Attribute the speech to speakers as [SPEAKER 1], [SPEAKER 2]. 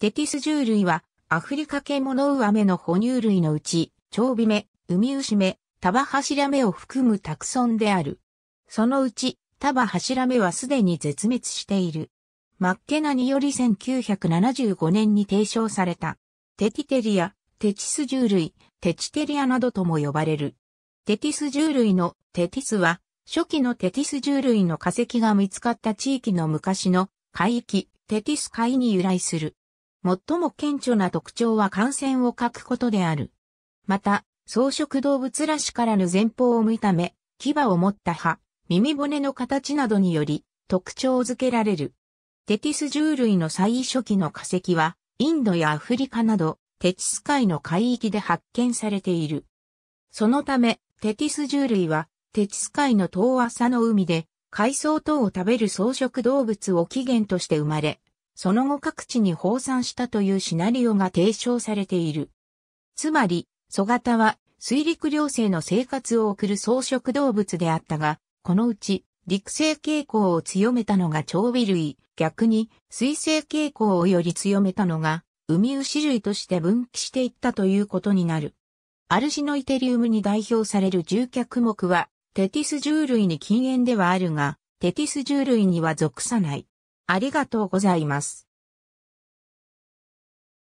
[SPEAKER 1] テティス獣類は、アフリカ系モノウアメの哺乳類のうち、ウビメ、ウミウシメ、タバハシラメを含むタクソンである。そのうち、タバハシラメはすでに絶滅している。マッケナにより1975年に提唱された。テティテリア、テテチス獣類、テチテリアなどとも呼ばれる。テティス獣類のテティスは、初期のテティス獣類の化石が見つかった地域の昔の海域、テティス海に由来する。最も顕著な特徴は感染を欠くことである。また、草食動物らしからぬ前方を向いた目、牙を持った歯、耳骨の形などにより特徴づけられる。テティス獣類の最初期の化石は、インドやアフリカなど、テチス海の海域で発見されている。そのため、テティス獣類は、テチス海の遠浅の海で、海藻等を食べる草食動物を起源として生まれ、その後各地に放散したというシナリオが提唱されている。つまり、ソガタは水陸両生の生活を送る草食動物であったが、このうち陸生傾向を強めたのが蝶尾類、逆に水生傾向をより強めたのが海牛類として分岐していったということになる。アルシノイテリウムに代表される獣脚目は、テティス獣類に禁煙ではあるが、テティス獣類には属さない。ありがとうございます。